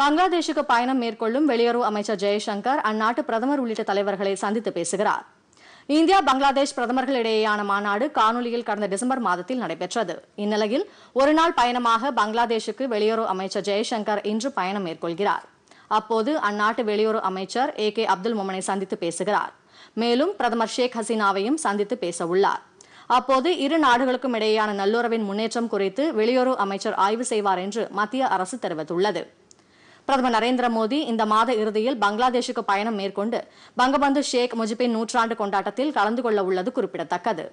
பங்களாதேஷுக்கு பயணம் மேற்கொள்ளும் வெளியுறவு அமைச்சர் ஜெயசங்கர் அந்நாட்டு பிரதமர் உள்ளிட்ட தலைவர்களை சந்தித்து பேசுகிறார் இந்தியா பங்களாதேஷ் பிரதமர்களிடையேயான மாநாடு காணொலியில் கடந்த டிசம்பர் மாதத்தில் நடைபெற்றது இந்நிலையில் ஒருநாள் பயணமாக பங்களாதேஷுக்கு வெளியுறவு அமைச்சர் ஜெயசங்கர் இன்று பயணம் மேற்கொள்கிறார் அப்போது அந்நாட்டு வெளியுறவு அமைச்சர் ஏ கே அப்துல் மொமனை சந்தித்து பேசுகிறார் மேலும் பிரதமர் ஷேக் ஹசீனாவையும் சந்தித்து பேச உள்ளார் அப்போது இரு நாடுகளுக்கும் இடையேயான நல்லுறவின் முன்னேற்றம் குறித்து வெளியுறவு அமைச்சர் ஆய்வு செய்வார் என்று மத்திய அரசு தெரிவித்துள்ளது பிரதமர் நரேந்திர மோடி இந்த மாத இறுதியில் பங்களாதேஷுக்கு பயணம் மேற்கொண்டு பங்கபந்து ஷேக் முஜிபின் நூற்றாண்டு கொண்டாட்டத்தில் கலந்து கொள்ள உள்ளது குறிப்பிடத்தக்கது